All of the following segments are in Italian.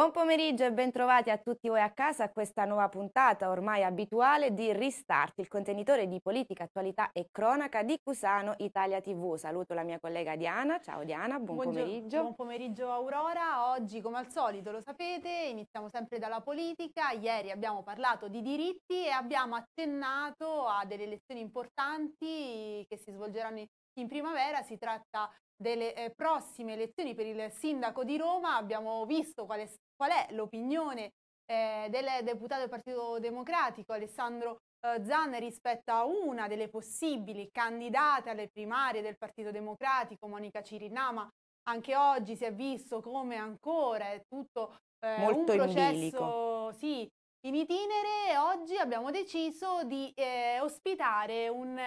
Buon pomeriggio e bentrovati a tutti voi a casa a questa nuova puntata ormai abituale di Restart, il contenitore di politica, attualità e cronaca di Cusano Italia TV. Saluto la mia collega Diana. Ciao Diana, buon Buongiorno, pomeriggio. Buon pomeriggio Aurora. Oggi come al solito lo sapete, iniziamo sempre dalla politica. Ieri abbiamo parlato di diritti e abbiamo accennato a delle elezioni importanti che si svolgeranno in primavera si tratta delle eh, prossime elezioni per il sindaco di Roma, abbiamo visto qual qual è l'opinione eh, del deputato del Partito Democratico Alessandro eh, Zan rispetto a una delle possibili candidate alle primarie del Partito Democratico, Monica Cirinà, ma anche oggi si è visto come ancora è tutto eh, Molto un processo in sì, in itinere. Oggi abbiamo deciso di eh, ospitare un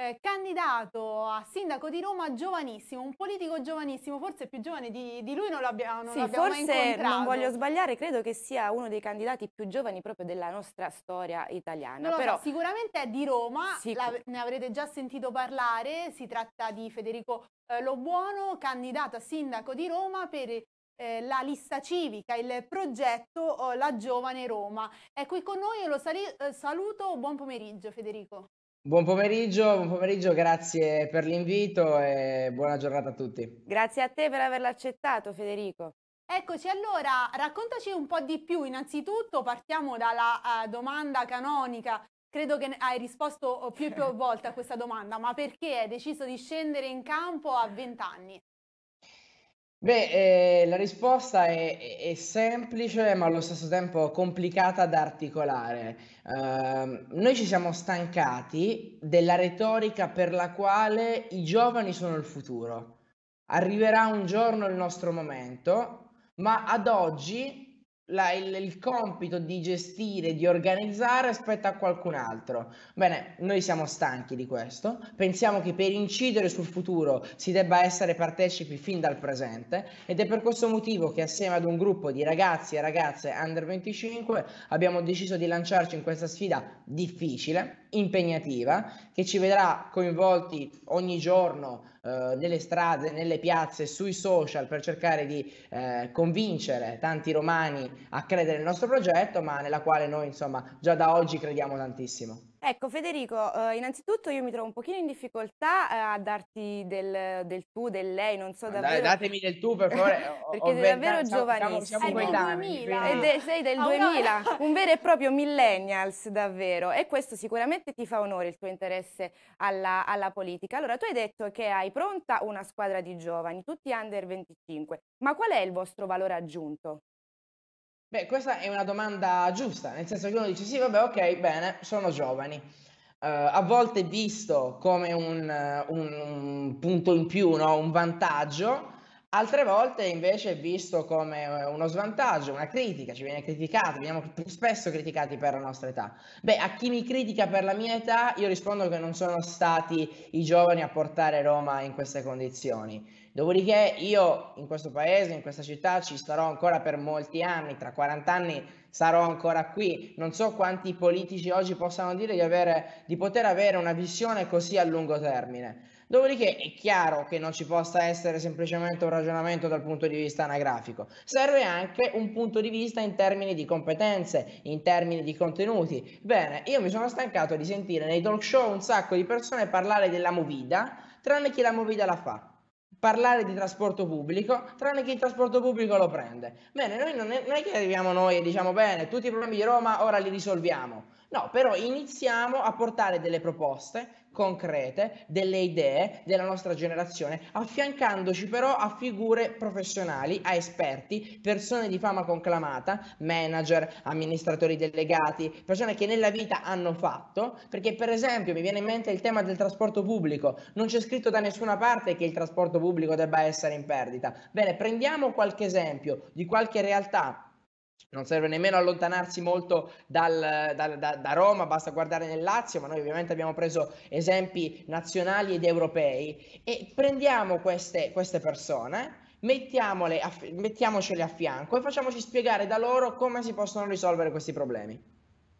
eh, candidato a sindaco di Roma giovanissimo, un politico giovanissimo, forse più giovane di, di lui non l'abbiamo non sì, l'abbiamo mai incontrato. non voglio sbagliare, credo che sia uno dei candidati più giovani proprio della nostra storia italiana. Però, so, sicuramente è di Roma, la, ne avrete già sentito parlare, si tratta di Federico eh, Lobuono, candidato a sindaco di Roma per eh, la lista civica, il progetto oh, La Giovane Roma. È qui con noi e lo sali- eh, saluto, buon pomeriggio Federico. Buon pomeriggio, buon pomeriggio, grazie per l'invito e buona giornata a tutti. Grazie a te per averlo accettato Federico. Eccoci allora, raccontaci un po' di più. Innanzitutto partiamo dalla uh, domanda canonica. Credo che hai risposto più e più volte a questa domanda, ma perché hai deciso di scendere in campo a 20 anni? Beh, eh, la risposta è, è, semplice ma allo stesso tempo complicata da articolare. Eh, noi ci siamo stancati della retorica per la quale i giovani sono il futuro. Arriverà un giorno il nostro momento, ma ad oggi la, il, il, compito di gestire, di organizzare spetta a qualcun altro. Bene, noi siamo stanchi di questo, pensiamo che per incidere sul futuro si debba essere partecipi fin dal presente ed è per questo motivo che assieme ad un gruppo di ragazzi e ragazze under 25 abbiamo deciso di lanciarci in questa sfida difficile, impegnativa, che ci vedrà coinvolti ogni giorno eh, nelle strade, nelle piazze, sui social per cercare di eh, convincere tanti romani a credere nel nostro progetto, ma nella quale noi insomma già da oggi crediamo tantissimo. Ecco Federico, eh, innanzitutto io mi trovo un pochino in difficoltà eh, a darti del, del, tu, del lei, non so davvero... datemi del tu per favore, Perché sei davvero giovanissimo. Siamo, siamo sei, quindi... sei del 2000, ah, un vero e proprio millennials davvero e questo sicuramente ti fa onore il tuo interesse alla, alla politica. Allora tu hai detto che hai pronta una squadra di giovani, tutti under 25, ma qual è il vostro valore aggiunto? Beh, questa è una domanda giusta, nel senso che uno dice sì, vabbè, ok, bene, sono giovani. Uh, a volte visto come un, un, un punto in più, no? un vantaggio, Altre volte invece è visto come eh, uno svantaggio, una critica, ci viene criticato, veniamo spesso criticati per la nostra età. Beh, a chi mi critica per la mia età, io rispondo che non sono stati i giovani a portare Roma in queste condizioni. Dopodiché io in questo paese, in questa città ci starò ancora per molti anni, tra 40 anni sarò ancora qui. Non so quanti politici oggi possano dire di, avere, di poter avere una visione così a lungo termine. Dopodiché è chiaro che non ci possa essere semplicemente un ragionamento dal punto di vista anagrafico, serve anche un punto di vista in termini di competenze, in termini di contenuti. Bene, io mi sono stancato di sentire nei talk show un sacco di persone parlare della movida, tranne chi la movida la fa parlare di trasporto pubblico, tranne che il trasporto pubblico lo prende. Bene, noi non è, non è che arriviamo noi e diciamo bene, tutti i problemi di Roma ora li risolviamo. No, però iniziamo a portare delle proposte concrete, delle idee della nostra generazione, affiancandoci però a figure professionali, a esperti, persone di fama conclamata, manager, amministratori delegati, persone che nella vita hanno fatto, perché per esempio mi viene in mente il tema del trasporto pubblico, non c'è scritto da nessuna parte che il trasporto pubblico debba essere in perdita. Bene, prendiamo qualche esempio di qualche realtà non serve nemmeno allontanarsi molto dal, dal, da, da, Roma, basta guardare nel Lazio, ma noi ovviamente abbiamo preso esempi nazionali ed europei e prendiamo queste, queste persone. A, mettiamocele a fianco e facciamoci spiegare da loro come si possono risolvere questi problemi.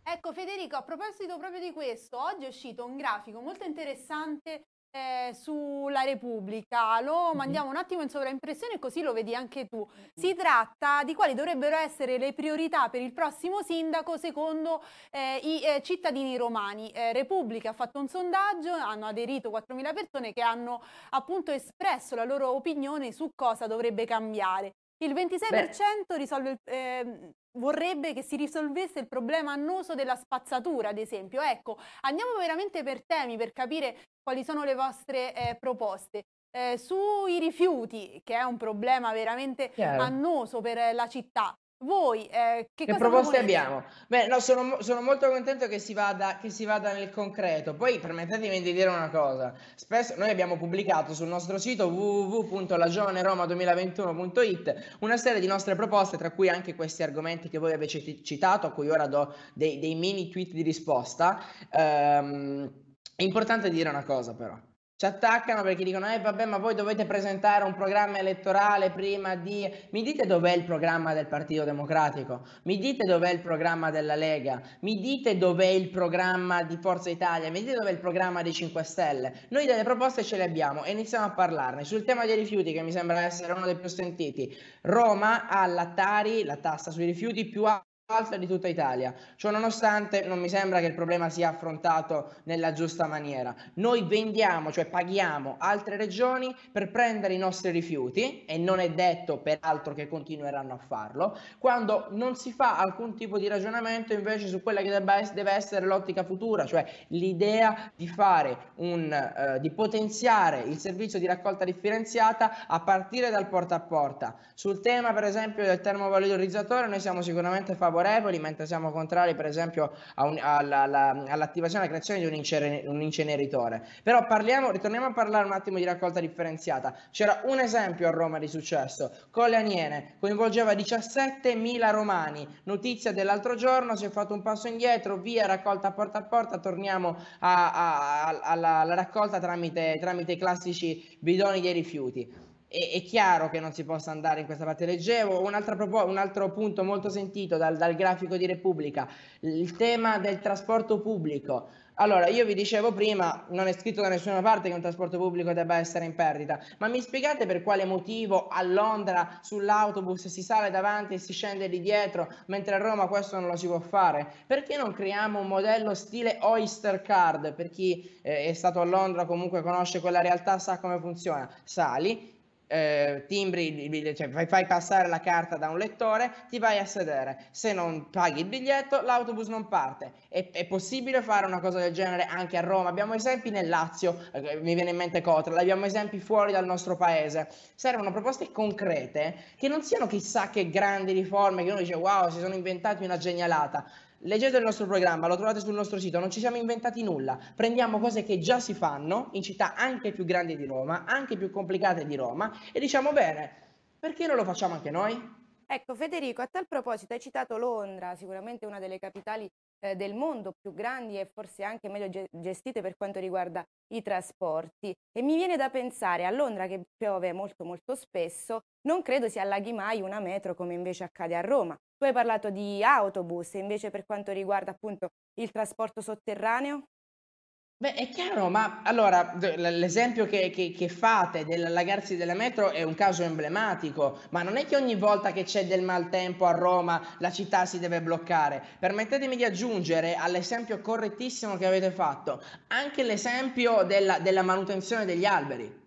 Ecco Federico, a proposito proprio di questo, oggi è uscito un grafico molto interessante eh, sulla Repubblica, lo mandiamo un attimo in sovraimpressione così lo vedi anche tu. Si tratta di quali dovrebbero essere le priorità per il prossimo sindaco secondo eh, i eh, cittadini romani. Eh, Repubblica ha fatto un sondaggio, hanno aderito 4.000 persone che hanno appunto espresso la loro opinione su cosa dovrebbe cambiare. Il 26% risolve, eh, vorrebbe che si risolvesse il problema annoso della spazzatura, ad esempio. Ecco, andiamo veramente per temi per capire quali sono le vostre eh, proposte. Eh, sui rifiuti, che è un problema veramente Chiaro. annoso per la città, voi eh, che, che proposte abbiamo? Beh, no, sono, sono, molto contento che si, vada, che si vada nel concreto. Poi permettetemi di dire una cosa: spesso noi abbiamo pubblicato sul nostro sito www.lagioveneroma2021.it una serie di nostre proposte, tra cui anche questi argomenti che voi avete citato, a cui ora do dei, dei mini tweet di risposta. Ehm, è importante dire una cosa, però ci attaccano perché dicono eh vabbè ma voi dovete presentare un programma elettorale prima di mi dite dov'è il programma del Partito Democratico mi dite dov'è il programma della Lega mi dite dov'è il programma di Forza Italia mi dite dov'è il programma dei 5 Stelle noi delle proposte ce le abbiamo e iniziamo a parlarne sul tema dei rifiuti che mi sembra essere uno dei più sentiti Roma ha la Tari la tassa sui rifiuti più alta alta di tutta Italia. Ciononostante non mi sembra che il problema sia affrontato nella giusta maniera. Noi vendiamo, cioè paghiamo altre regioni per prendere i nostri rifiuti e non è detto peraltro che continueranno a farlo, quando non si fa alcun tipo di ragionamento invece su quella che deve essere l'ottica futura, cioè l'idea di fare un eh, di potenziare il servizio di raccolta differenziata a partire dal porta a porta. Sul tema per esempio del termovalorizzatore noi siamo sicuramente favorevoli favorevoli, mentre siamo contrari per esempio un, alla, alla, all'attivazione e alla creazione di un, incener- un inceneritore. Però parliamo, ritorniamo a parlare un attimo di raccolta differenziata. C'era un esempio a Roma di successo, con le Aniene, coinvolgeva 17.000 romani. Notizia dell'altro giorno, si è fatto un passo indietro, via raccolta porta a porta, torniamo a, a, a, alla, alla, raccolta tramite, tramite i classici bidoni dei rifiuti è, è, chiaro che non si possa andare in questa parte. Leggevo un altro, un altro punto molto sentito dal, dal grafico di Repubblica, il tema del trasporto pubblico. Allora, io vi dicevo prima, non è scritto da nessuna parte che un trasporto pubblico debba essere in perdita, ma mi spiegate per quale motivo a Londra sull'autobus si sale davanti e si scende lì dietro, mentre a Roma questo non lo si può fare? Perché non creiamo un modello stile Oyster Card? Per chi eh, è stato a Londra comunque conosce quella realtà, sa come funziona. Sali, eh, timbri, cioè fai, fai, passare la carta da un lettore, ti vai a sedere. Se non paghi il biglietto, l'autobus non parte. È, è possibile fare una cosa del genere anche a Roma. Abbiamo esempi nel Lazio, eh, mi viene in mente Cotra, abbiamo esempi fuori dal nostro paese. Servono proposte concrete che non siano chissà che grandi riforme che uno dice wow, si sono inventati una genialata Leggete il nostro programma, lo trovate sul nostro sito, non ci siamo inventati nulla. Prendiamo cose che già si fanno in città anche più grandi di Roma, anche più complicate di Roma e diciamo bene, perché non lo facciamo anche noi? Ecco Federico, a tal proposito hai citato Londra, sicuramente una delle capitali eh, del mondo più grandi e forse anche meglio ge- gestite per quanto riguarda i trasporti. E mi viene da pensare a Londra che piove molto molto spesso, non credo si allaghi mai una metro come invece accade a Roma. Tu hai parlato di autobus, invece per quanto riguarda appunto il trasporto sotterraneo? Beh, è chiaro, ma allora l'esempio che, che, che, fate dell'allagarsi della metro è un caso emblematico, ma non è che ogni volta che c'è del maltempo a Roma la città si deve bloccare. Permettetemi di aggiungere all'esempio correttissimo che avete fatto anche l'esempio della, della manutenzione degli alberi.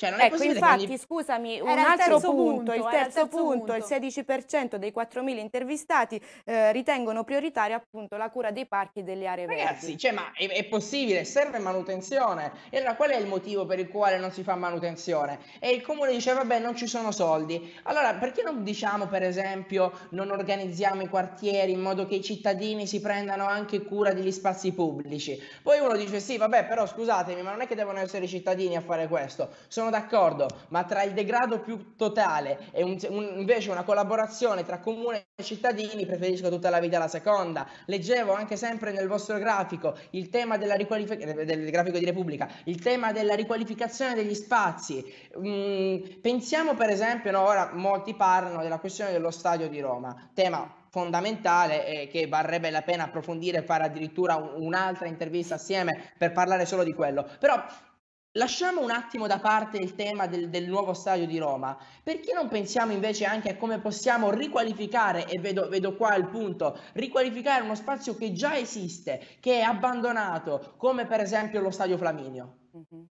Cioè, non è ecco, infatti, ogni... scusami, un era altro il punto, il terzo, punto, punto, il 16% dei 4.000 intervistati eh, ritengono prioritaria appunto la cura dei parchi e delle aree Ragazzi, verdi. Ragazzi, cioè, ma è, è, possibile, serve manutenzione. E allora qual è il motivo per il quale non si fa manutenzione? E il comune dice, vabbè, non ci sono soldi. Allora, perché non diciamo, per esempio, non organizziamo i quartieri in modo che i cittadini si prendano anche cura degli spazi pubblici? Poi uno dice, sì, vabbè, però scusatemi, ma non è che devono essere i cittadini a fare questo, sono d'accordo, ma tra il degrado più totale e un, un, invece una collaborazione tra comune e cittadini preferisco tutta la vita la seconda. Leggevo anche sempre nel vostro grafico il tema della riqualificazione, del grafico di Repubblica, il tema della riqualificazione degli spazi. Mm, pensiamo per esempio, no, ora molti parlano della questione dello stadio di Roma, tema fondamentale e che varrebbe la pena approfondire e fare addirittura un'altra intervista assieme per parlare solo di quello. Però Lasciamo un attimo da parte il tema del, del, nuovo stadio di Roma, perché non pensiamo invece anche a come possiamo riqualificare, e vedo, vedo, qua il punto, riqualificare uno spazio che già esiste, che è abbandonato, come per esempio lo stadio Flaminio. Mm-hmm.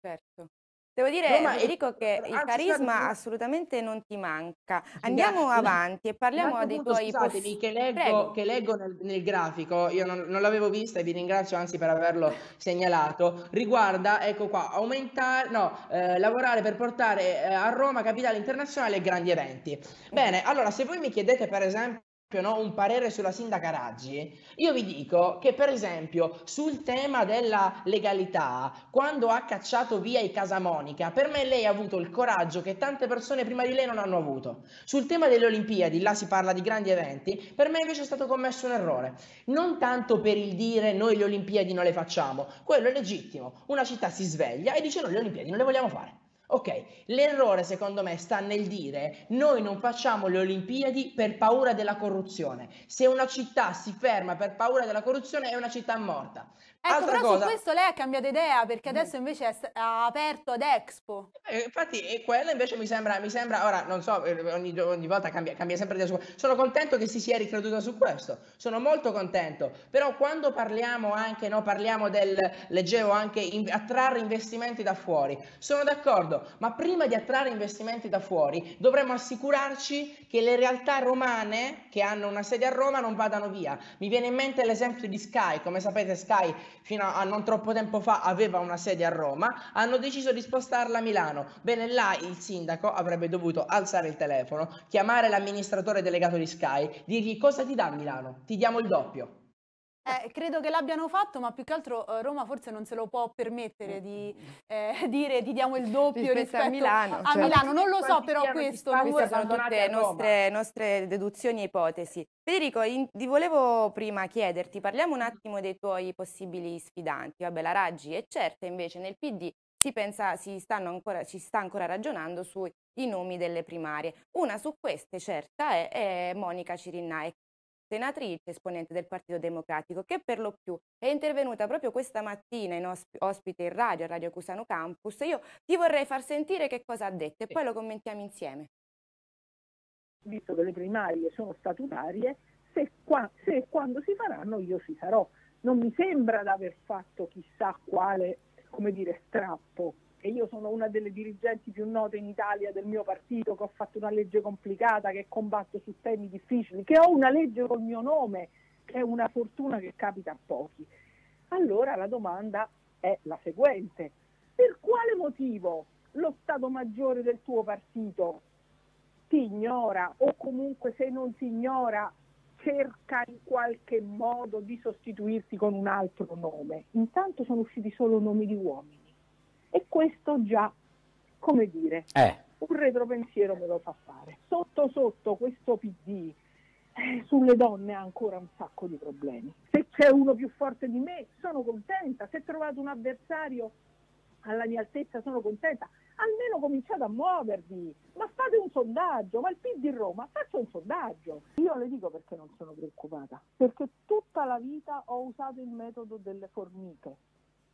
Certo. Devo dire, no, Federico, che il carisma scusate, eh. assolutamente non ti manca. Andiamo grazie, avanti e parliamo dei punto, tuoi... Scusatemi, che leggo, che leggo nel, nel, grafico, io non, non, l'avevo vista e vi ringrazio anzi per averlo segnalato, riguarda, ecco qua, aumentare, no, eh, lavorare per portare eh, a Roma capitale internazionale grandi eventi. Mm. Bene, allora se voi mi chiedete per esempio No? un parere sulla sindaca Raggi, io vi dico che per esempio sul tema della legalità, quando ha cacciato via i Casa Monica, per me lei ha avuto il coraggio che tante persone prima di lei non hanno avuto. Sul tema delle Olimpiadi, là si parla di grandi eventi, per me invece è stato commesso un errore. Non tanto per il dire noi le Olimpiadi non le facciamo, quello è legittimo. Una città si sveglia e dice noi le Olimpiadi non le vogliamo fare. Ok, l'errore secondo me sta nel dire noi non facciamo le Olimpiadi per paura della corruzione. Se una città si ferma per paura della corruzione è una città morta. Ecco, Altra però cosa... su questo lei ha cambiato idea perché adesso invece ha aperto ad Expo. Eh, infatti, e quella invece mi sembra, mi sembra, ora non so, eh, ogni, ogni volta cambia, cambia sempre idea su questo. Sono contento che si sia ricreduta su questo, sono molto contento. Però quando parliamo anche, no, parliamo del, leggevo anche, in, attrarre investimenti da fuori, sono d'accordo, ma prima di attrarre investimenti da fuori dovremmo assicurarci che le realtà romane che hanno una sede a Roma non vadano via. Mi viene in mente l'esempio di Sky, come sapete Sky fino a non troppo tempo fa aveva una sede a Roma, hanno deciso di spostarla a Milano. Bene, là il sindaco avrebbe dovuto alzare il telefono, chiamare l'amministratore delegato di Sky, dirgli cosa ti dà Milano? Ti diamo il doppio. Eh, credo che l'abbiano fatto, ma più che altro eh, Roma forse non se lo può permettere di eh, dire ti diamo il doppio rispetto, rispetto a Milano. A cioè, Milano. Certo. non lo so, però questo queste sono tutte nostre, nostre, deduzioni e ipotesi. Federico, in, ti volevo prima chiederti, parliamo un attimo dei tuoi possibili sfidanti. Vabbè, la Raggi è certa, invece nel PD si pensa, si, ancora, si sta ancora ragionando sui nomi delle primarie. Una su queste certa è, è Monica Cirinnà, è senatrice esponente del Partito Democratico, che per lo più è intervenuta proprio questa mattina in osp- ospite in radio, a Radio Cusano Campus. Io ti vorrei far sentire che cosa ha detto e poi lo commentiamo insieme. Visto che le primarie sono statutarie, se, qua, se e quando si faranno io ci sarò. Non mi sembra di aver fatto chissà quale, come dire, strappo e io sono una delle dirigenti più note in Italia del mio partito, che ho fatto una legge complicata, che combatto su temi difficili, che ho una legge col mio nome, che è una fortuna che capita a pochi. Allora la domanda è la seguente, per quale motivo lo Stato Maggiore del tuo partito ti ignora o comunque se non ti ignora cerca in qualche modo di sostituirti con un altro nome? Intanto sono usciti solo nomi di uomini e questo già, come dire, eh. un retropensiero me lo fa fare. Sotto sotto questo PD eh, sulle donne ha ancora un sacco di problemi. Se c'è uno più forte di me sono contenta, se trovato un avversario alla mia altezza sono contenta, almeno cominciate a muovervi, ma fate un sondaggio, ma il PD di Roma faccia un sondaggio. Io le dico perché non sono preoccupata, perché tutta la vita ho usato il metodo delle formiche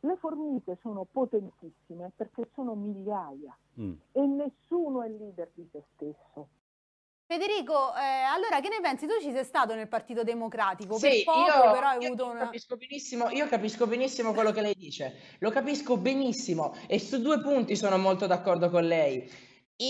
le formiche sono potentissime perché sono migliaia mm. e nessuno è leader di se stesso. Federico, eh, allora che ne pensi? Tu ci sei stato nel Partito Democratico, sì, per poco, io, però hai io avuto una... Capisco io capisco benissimo quello che lei dice, lo capisco benissimo e su due punti sono molto d'accordo con lei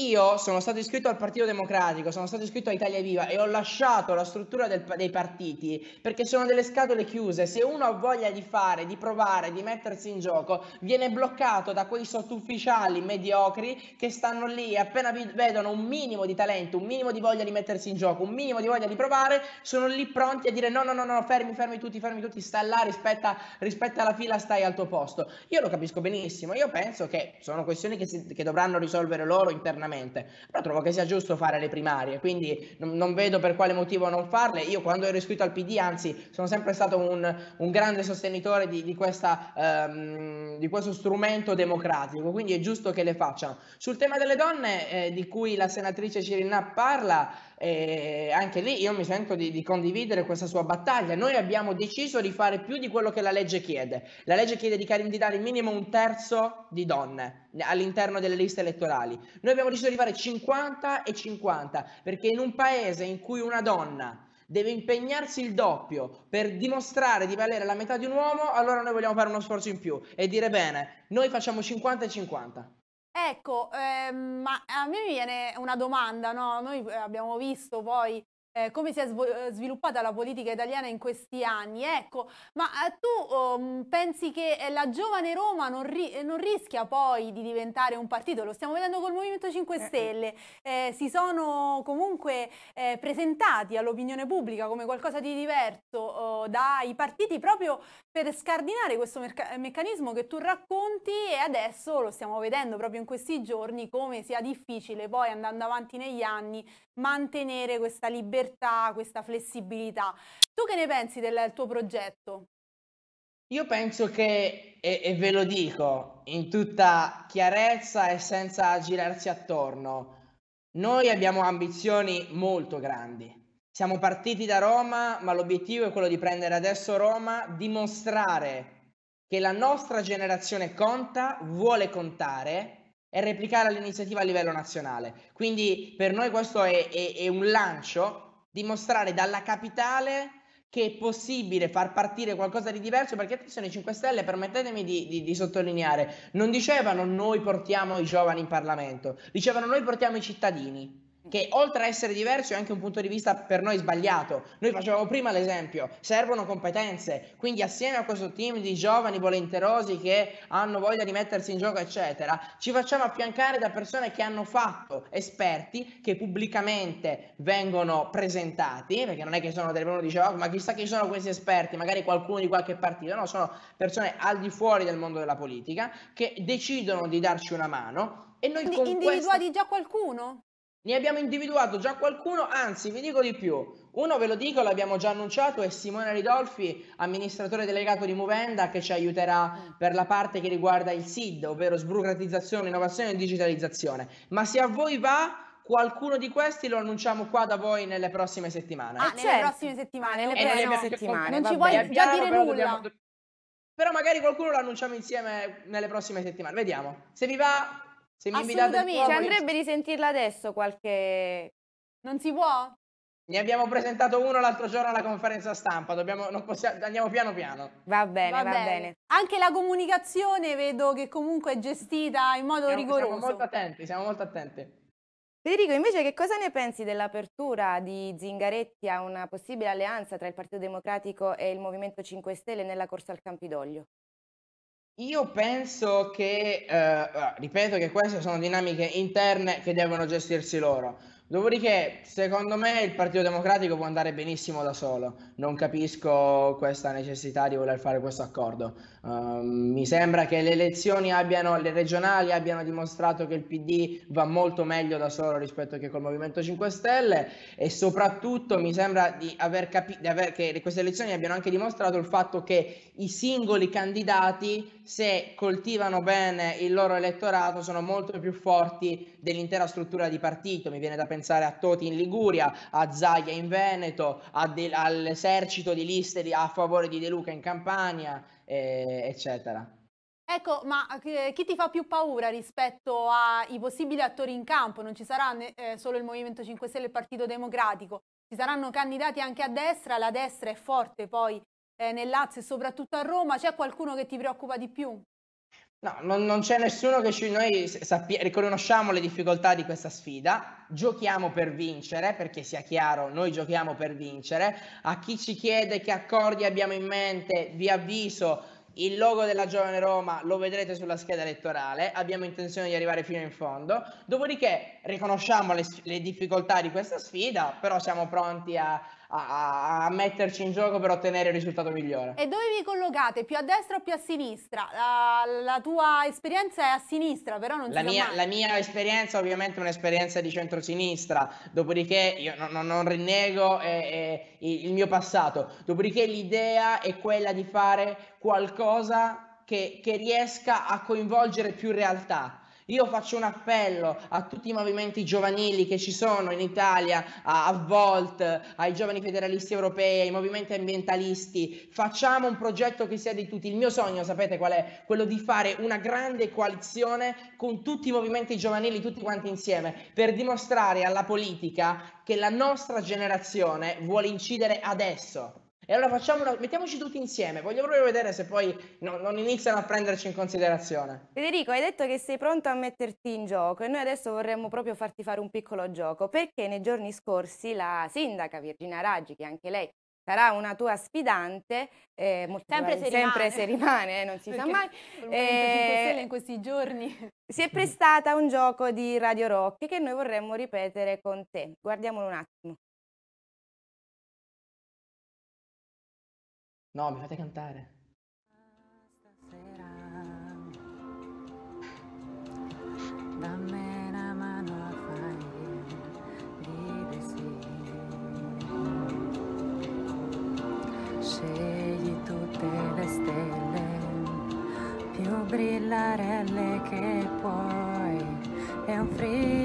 io sono stato iscritto al Partito Democratico, sono stato iscritto a Italia Viva e ho lasciato la struttura del, dei partiti perché sono delle scatole chiuse. Se uno ha voglia di fare, di provare, di mettersi in gioco, viene bloccato da quei sottufficiali mediocri che stanno lì e appena vedono un minimo di talento, un minimo di voglia di mettersi in gioco, un minimo di voglia di provare, sono lì pronti a dire no, no, no, no, fermi, fermi tutti, fermi tutti, sta là, rispetta, rispetta la fila, stai al tuo posto. Io lo capisco benissimo, io penso che sono questioni che, si, che dovranno risolvere loro internamente esternamente. Però trovo che sia giusto fare le primarie, quindi non, non vedo per quale motivo non farle. Io quando ero iscritto al PD, anzi, sono sempre stato un, un grande sostenitore di, di, questa, ehm, di, questo strumento democratico, quindi è giusto che le facciano. Sul tema delle donne, eh, di cui la senatrice Cirinà parla, eh, anche lì io mi sento di, di, condividere questa sua battaglia. Noi abbiamo deciso di fare più di quello che la legge chiede. La legge chiede di candidare minimo un terzo di donne all'interno delle liste elettorali. Noi abbiamo deciso di fare 50 e 50 perché in un paese in cui una donna deve impegnarsi il doppio per dimostrare di valere la metà di un uomo, allora noi vogliamo fare uno sforzo in più e dire bene, noi facciamo 50 e 50. Ecco, ehm, ma a me viene una domanda, no? Noi eh, abbiamo visto poi eh, come si è eh, sviluppata la politica italiana in questi anni. Ecco, ma eh, tu um, pensi che eh, la giovane Roma non, ri non, rischia poi di diventare un partito? Lo stiamo vedendo col Movimento 5 Stelle. Eh, si sono comunque eh, presentati all'opinione pubblica come qualcosa di diverso oh, dai partiti proprio per scardinare questo meccanismo che tu racconti e adesso lo stiamo vedendo proprio in questi giorni come sia difficile poi andando avanti negli anni mantenere questa libertà, questa flessibilità. Tu che ne pensi del tuo progetto? Io penso che, e, e, ve lo dico in tutta chiarezza e senza girarsi attorno, noi abbiamo ambizioni molto grandi. Siamo partiti da Roma, ma l'obiettivo è quello di prendere adesso Roma, dimostrare che la nostra generazione conta, vuole contare e replicare l'iniziativa a livello nazionale. Quindi per noi questo è, è, è un lancio, dimostrare dalla capitale che è possibile far partire qualcosa di diverso, perché attenzione 5 Stelle, permettetemi di, di, di, sottolineare, non dicevano noi portiamo i giovani in Parlamento, dicevano noi portiamo i cittadini che oltre a essere diverso è anche un punto di vista per noi sbagliato. Noi facevamo prima l'esempio, servono competenze, quindi assieme a questo team di giovani volenterosi che hanno voglia di mettersi in gioco, eccetera, ci facciamo affiancare da persone che hanno fatto, esperti, che pubblicamente vengono presentati, perché non è che sono del uno diceva oh, ma chissà chi sono questi esperti, magari qualcuno di qualche partito, no, sono persone al di fuori del mondo della politica che decidono di darci una mano. E noi Quindi individuati questa... già qualcuno? Ne abbiamo individuato già qualcuno, anzi vi dico di più, uno ve lo dico, l'abbiamo già annunciato, è Simone Ridolfi, amministratore delegato di Movenda, che ci aiuterà per la parte che riguarda il SID, ovvero sburocratizzazione, innovazione e digitalizzazione. Ma se a voi va, qualcuno di questi lo annunciamo qua da voi nelle prossime settimane. Ah, ah certo. Eh, nelle prossime settimane, nelle prossime settimane. Non ci vuoi già dire però nulla. Dobbiamo... Però magari qualcuno lo annunciamo insieme nelle prossime settimane. Vediamo. Se vi va, se mi Assolutamente, ci andrebbe di sentirla adesso qualche... Non si può? Ne abbiamo presentato uno l'altro giorno alla conferenza stampa, Dobbiamo, possiamo, andiamo piano piano. Va bene, va, va bene. bene. Anche la comunicazione vedo che comunque è gestita in modo siamo, rigoroso. Siamo molto attenti, siamo molto attenti. Federico, invece che cosa ne pensi dell'apertura di Zingaretti a una possibile alleanza tra il Partito Democratico e il Movimento 5 Stelle nella corsa al Campidoglio? Io penso che, eh, ripeto che queste sono dinamiche interne che devono gestirsi loro. Dopodiché, secondo me, il Partito Democratico può andare benissimo da solo. Non capisco questa necessità di voler fare questo accordo. Ehm, mi sembra che le elezioni abbiano, le regionali abbiano dimostrato che il PD va molto meglio da solo rispetto che col Movimento 5 Stelle e soprattutto mi sembra di aver capito che queste elezioni abbiano anche dimostrato il fatto che i singoli candidati, se coltivano bene il loro elettorato, sono molto più forti dell'intera struttura di partito. Mi viene da pensare a Toti in Liguria, a Zaglia in Veneto, de- all'esercito di liste di- a favore di De Luca in Campania eh, eccetera. Ecco, ma eh, chi ti fa più paura rispetto ai possibili attori in campo? Non ci sarà eh, solo il Movimento 5 Stelle e il Partito Democratico, ci saranno candidati anche a destra, la destra è forte poi eh, nel Lazio e soprattutto a Roma, c'è qualcuno che ti preoccupa di più? No, non, non, c'è nessuno che ci, noi sappi, riconosciamo le difficoltà di questa sfida, giochiamo per vincere, perché sia chiaro, noi giochiamo per vincere. A chi ci chiede che accordi abbiamo in mente, vi avviso, il logo della Giovane Roma lo vedrete sulla scheda elettorale, abbiamo intenzione di arrivare fino in fondo, dopodiché riconosciamo le, le difficoltà di questa sfida, però siamo pronti a, a, a, metterci in gioco per ottenere il risultato migliore. E dove vi collocate? Più a destra o più a sinistra? La, la tua esperienza è a sinistra, però non la si mia, La mia esperienza ovviamente è un'esperienza di centrosinistra, dopodiché io non, non, non rinnego eh, eh, il mio passato, dopodiché l'idea è quella di fare qualcosa che, che riesca a coinvolgere più realtà io faccio un appello a tutti i movimenti giovanili che ci sono in Italia, a, a Volt, ai giovani federalisti europei, ai movimenti ambientalisti. Facciamo un progetto che sia di tutti. Il mio sogno, sapete qual è? Quello di fare una grande coalizione con tutti i movimenti giovanili, tutti quanti insieme, per dimostrare alla politica che la nostra generazione vuole incidere adesso e allora facciamo una... mettiamoci tutti insieme, voglio proprio vedere se poi no, non iniziano a prenderci in considerazione. Federico, hai detto che sei pronto a metterti in gioco e noi adesso vorremmo proprio farti fare un piccolo gioco, perché nei giorni scorsi la sindaca Virginia Raggi, che anche lei sarà una tua sfidante, eh, sempre, se sempre, se rimane, eh, non si Perché sa mai. Eh, in questi giorni. Si è prestata un gioco di Radio Rock che noi vorremmo ripetere con te. Guardiamolo un attimo. No, mi fate cantare. Dammi una mano a fare di Scegli tutte le stelle più brillarelle che puoi. È un frigo.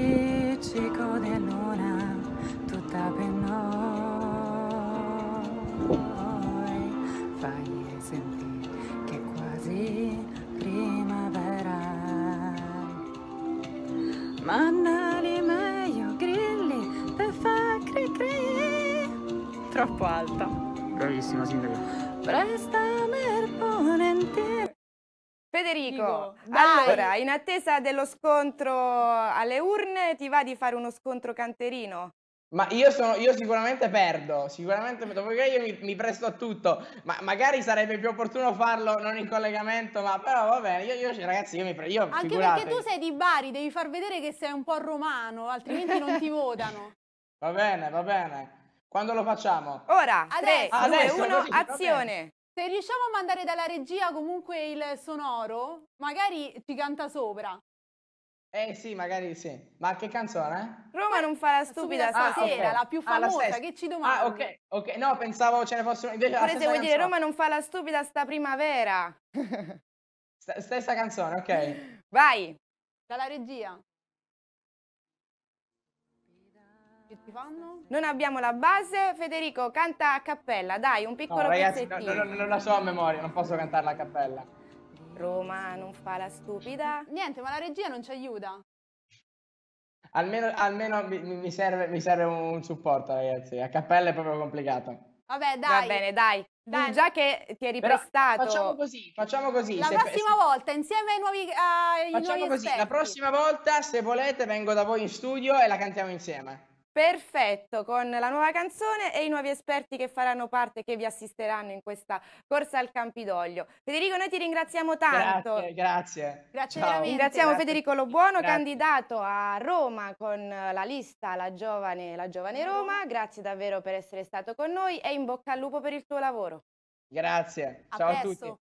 Federico, Dai. allora, in attesa dello scontro alle urne, ti va di fare uno scontro canterino? Ma io, sono, io sicuramente perdo, sicuramente dopo che io mi, mi, presto a tutto, ma magari sarebbe più opportuno farlo non in collegamento, ma però vabbè, io, io ragazzi io mi prendo... Io, Anche figurate. perché tu sei di Bari, devi far vedere che sei un po' romano, altrimenti non ti votano. Va bene, va bene. Quando lo facciamo? Ora, 3, 2, 1, azione! Se riusciamo a mandare dalla regia comunque il sonoro, magari ti canta sopra. Eh sì, magari sì. Ma che canzone? Roma non fa la stupida, stupida stasera, okay. la più famosa, ah, la che ci domanda? Ah, ok, ok. No, pensavo ce ne fossero invece Oppure vuol canzone. dire Roma non fa la stupida sta primavera. St stessa canzone, ok. Vai. Dalla regia. Non abbiamo la base. Federico, canta a cappella. Dai, un piccolo no, ragazzi, pezzettino. No, no, non la so a memoria, non posso cantarla a cappella. Roma non fa la stupida. Niente, ma la regia non ci aiuta. Almeno, almeno mi, mi, serve, mi, serve, un supporto, ragazzi. A cappella è proprio complicato. Vabbè, dai. Va bene, dai. dai. Già che ti eri Però prestato. Facciamo così, facciamo così. La prossima se... volta, insieme ai nuovi. Ai facciamo nuovi così, esperti. la prossima volta, se volete, vengo da voi in studio e la cantiamo insieme. Perfetto, con la nuova canzone e i nuovi esperti che faranno parte, che vi assisteranno in questa corsa al Campidoglio. Federico, noi ti ringraziamo tanto. Grazie, grazie. grazie Ringraziamo grazie. Federico Lobuono, grazie. candidato a Roma con la lista La Giovane, la Giovane Roma. Grazie davvero per essere stato con noi e in bocca al lupo per il tuo lavoro. Grazie, ciao a, a tutti.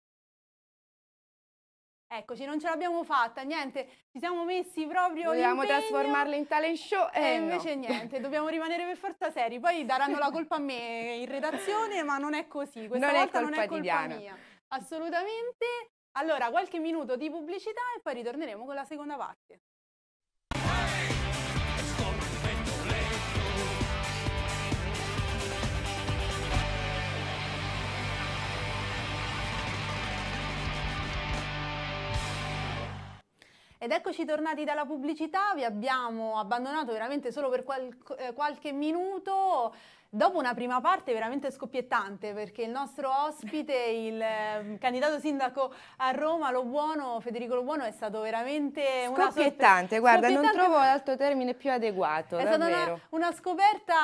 Eccoci, non ce l'abbiamo fatta, niente, ci siamo messi proprio Volevamo trasformarle in talent show eh, e invece no. niente, dobbiamo rimanere per forza seri, poi daranno la colpa a me in redazione, ma non è così, questa non volta è non è colpa Diana. mia. Assolutamente. Allora, qualche minuto di pubblicità e poi ritorneremo con la seconda parte. Ed eccoci tornati dalla pubblicità, vi abbiamo abbandonato veramente solo per qual- eh, qualche minuto, Dopo una prima parte veramente scoppiettante perché il nostro ospite, il ehm, candidato sindaco a Roma, Lo Buono, Federico Lo Buono, è stato veramente scoppiettante, guarda, scoppiettante. non trovo l'altro termine più adeguato, È davvero. stata una, una, scoperta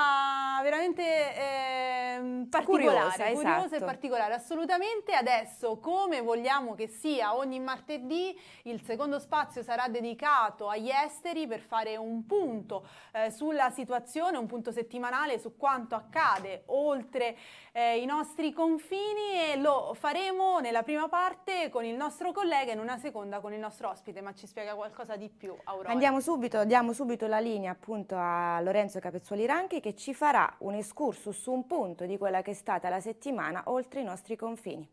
veramente eh, particolare, curiosa, esatto. curiosa e particolare, assolutamente. Adesso, come vogliamo che sia, ogni martedì il secondo spazio sarà dedicato agli esteri per fare un punto eh, sulla situazione, un punto settimanale su quanto quanto accade oltre eh, i nostri confini e lo faremo nella prima parte con il nostro collega e in una seconda con il nostro ospite, ma ci spiega qualcosa di più Aurora. Andiamo subito, diamo subito la linea appunto a Lorenzo Capezzuoli Ranchi che ci farà un escursus su un punto di quella che è stata la settimana oltre i nostri confini.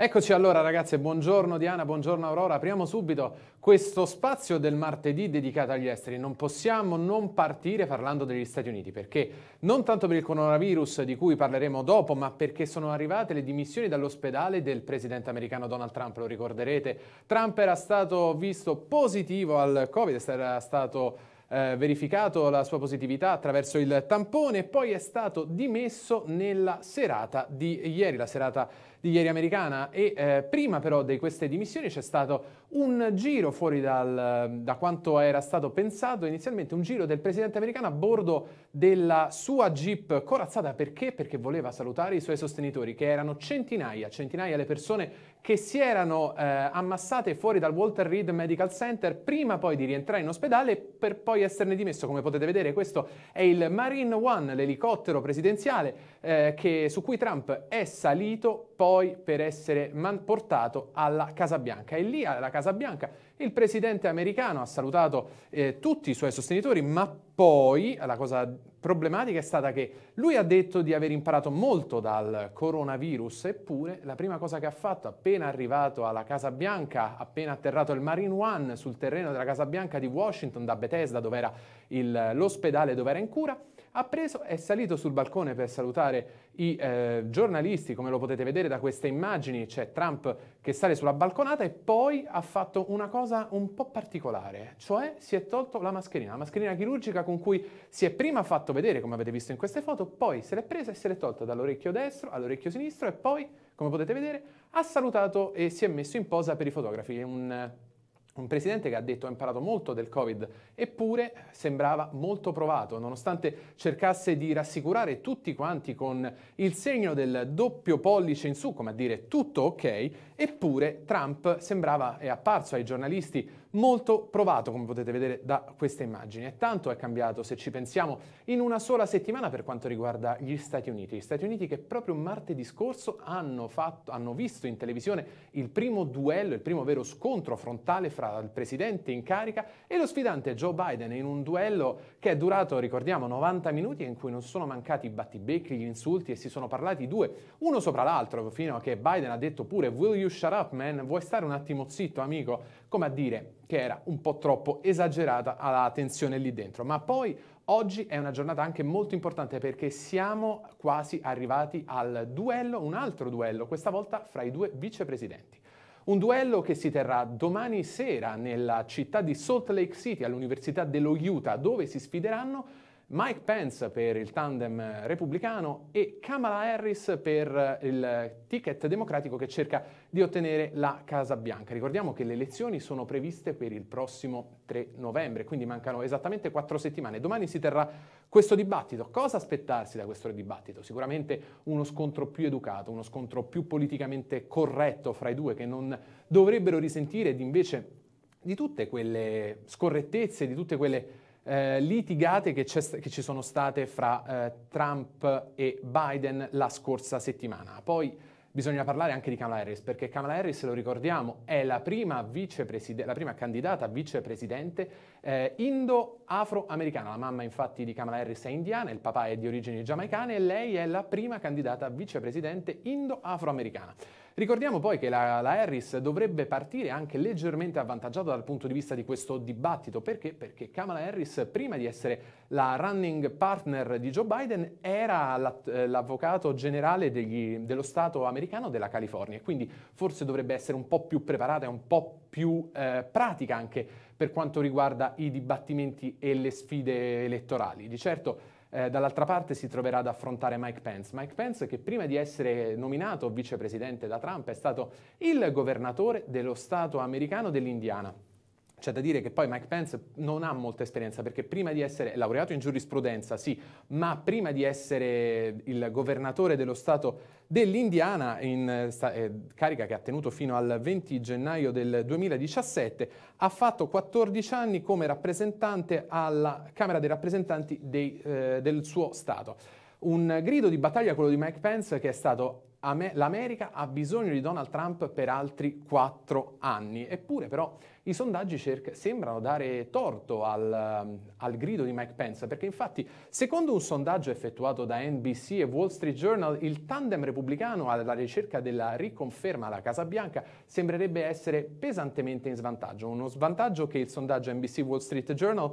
Eccoci allora ragazze, buongiorno Diana, buongiorno Aurora. Apriamo subito questo spazio del martedì dedicato agli esteri. Non possiamo non partire parlando degli Stati Uniti, perché non tanto per il coronavirus di cui parleremo dopo, ma perché sono arrivate le dimissioni dall'ospedale del presidente americano Donald Trump, lo ricorderete. Trump era stato visto positivo al Covid, era stato eh, verificato la sua positività attraverso il tampone e poi è stato dimesso nella serata di ieri, la serata di di ieri americana e eh, prima però di queste dimissioni c'è stato un giro fuori dal, da quanto era stato pensato inizialmente, un giro del presidente americano a bordo della sua Jeep corazzata perché? Perché voleva salutare i suoi sostenitori, che erano centinaia, centinaia le persone che si erano eh, ammassate fuori dal Walter Reed Medical Center prima poi di rientrare in ospedale per poi esserne dimesso. Come potete vedere questo è il Marine One, l'elicottero presidenziale eh, che, su cui Trump è salito poi per essere man- portato alla Casa Bianca. E lì alla Casa Bianca il presidente americano ha salutato eh, tutti i suoi sostenitori, ma poi la cosa problematica è stata che lui ha detto di aver imparato molto dal coronavirus, eppure la prima cosa che ha fatto appena arrivato alla Casa Bianca, appena atterrato il Marine One sul terreno della Casa Bianca di Washington da Bethesda, dove era l'ospedale dove era in cura, ha preso, è salito sul balcone per salutare i eh, giornalisti, come lo potete vedere da queste immagini, c'è Trump che sale sulla balconata e poi ha fatto una cosa un po' particolare, cioè si è tolto la mascherina, la mascherina chirurgica con cui si è prima fatto vedere, come avete visto in queste foto, poi se l'è presa e se l'è tolta dall'orecchio destro all'orecchio sinistro e poi, come potete vedere, ha salutato e si è messo in posa per i fotografi, un un presidente che ha detto ha imparato molto del Covid, eppure sembrava molto provato, nonostante cercasse di rassicurare tutti quanti con il segno del doppio pollice in su, come a dire tutto ok, eppure Trump sembrava, è apparso ai giornalisti molto provato, come potete vedere da queste immagini. E tanto è cambiato, se ci pensiamo, in una sola settimana per quanto riguarda gli Stati Uniti. Gli Stati Uniti che proprio martedì scorso hanno, fatto, hanno visto in televisione il primo duello, il primo vero scontro frontale fra il presidente in carica e lo sfidante Joe Biden in un duello che è durato, ricordiamo, 90 minuti in cui non sono mancati i battibecchi, gli insulti e si sono parlati due, uno sopra l'altro, fino a che Biden ha detto pure Will you shut up man? Vuoi stare un attimo zitto amico? come a dire che era un po' troppo esagerata la tensione lì dentro. Ma poi oggi è una giornata anche molto importante perché siamo quasi arrivati al duello, un altro duello, questa volta fra i due vicepresidenti. Un duello che si terrà domani sera nella città di Salt Lake City all'Università dello Utah, dove si sfideranno Mike Pence per il tandem repubblicano e Kamala Harris per eh, il ticket democratico che cerca di ottenere la Casa Bianca. Ricordiamo che le elezioni sono previste per il prossimo 3 novembre, quindi mancano esattamente quattro settimane. Domani si terrà questo dibattito. Cosa aspettarsi da questo dibattito? Sicuramente uno scontro più educato, uno scontro più politicamente corretto fra i due che non dovrebbero risentire ed invece di tutte quelle scorrettezze, di tutte quelle eh, litigate che, che, ci sono state fra eh, Trump e Biden la scorsa settimana. Poi bisogna parlare anche di Kamala Harris, perché Kamala Harris, lo ricordiamo, è la prima, la prima candidata vicepresidente eh, indo-afroamericana. La mamma infatti di Kamala Harris è indiana, il papà è di origini giamaicane e lei è la prima candidata vicepresidente indo-afroamericana. Ricordiamo poi che la, la Harris dovrebbe partire anche leggermente avvantaggiata dal punto di vista di questo dibattito. Perché? Perché Kamala Harris, prima di essere la running partner di Joe Biden, era eh, l'avvocato generale degli, dello Stato americano della California. Quindi forse dovrebbe essere un po' più preparata e un po' più eh, pratica anche per quanto riguarda i dibattimenti e le sfide elettorali. Di certo eh, dall'altra parte si troverà ad affrontare Mike Pence. Mike Pence che prima di essere nominato vicepresidente da Trump è stato il governatore dello Stato americano dell'Indiana. C'è da dire che poi Mike Pence non ha molta esperienza perché prima di essere laureato in giurisprudenza, sì, ma prima di essere il governatore dello Stato dell'Indiana, in eh, carica che ha tenuto fino al 20 gennaio del 2017, ha fatto 14 anni come rappresentante alla Camera dei rappresentanti dei, eh, del suo Stato. Un grido di battaglia quello di Mike Pence che è stato l'America ha bisogno di Donald Trump per altri 4 anni. Eppure però... I sondaggi cerca, sembrano dare torto al, al grido di Mike Pence, perché infatti, secondo un sondaggio effettuato da NBC e Wall Street Journal, il tandem repubblicano alla ricerca della riconferma alla Casa Bianca sembrerebbe essere pesantemente in svantaggio, uno svantaggio che il sondaggio NBC Wall Street Journal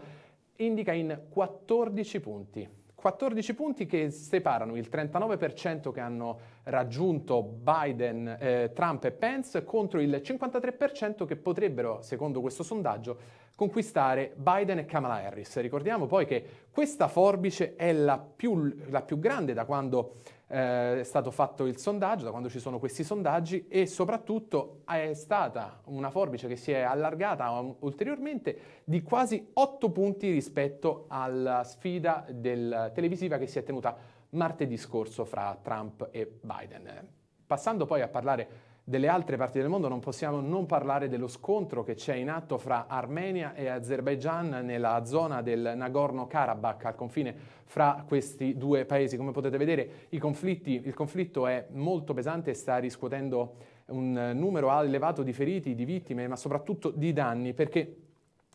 indica in 14 punti. 14 punti che separano il 39% che hanno raggiunto Biden, eh, Trump e Pence contro il 53% che potrebbero, secondo questo sondaggio, conquistare Biden e Kamala Harris. Ricordiamo poi che questa forbice è la più, la più grande da quando eh, è stato fatto il sondaggio, da quando ci sono questi sondaggi e soprattutto è stata una forbice che si è allargata ulteriormente di quasi 8 punti rispetto alla sfida del, televisiva che si è tenuta martedì scorso fra Trump e Biden. Passando poi a parlare delle altre parti del mondo non possiamo non parlare dello scontro che c'è in atto fra Armenia e Azerbaijan nella zona del Nagorno-Karabakh, al confine fra questi due paesi. Come potete vedere il conflitto è molto pesante e sta riscuotendo un numero elevato di feriti, di vittime, ma soprattutto di danni, perché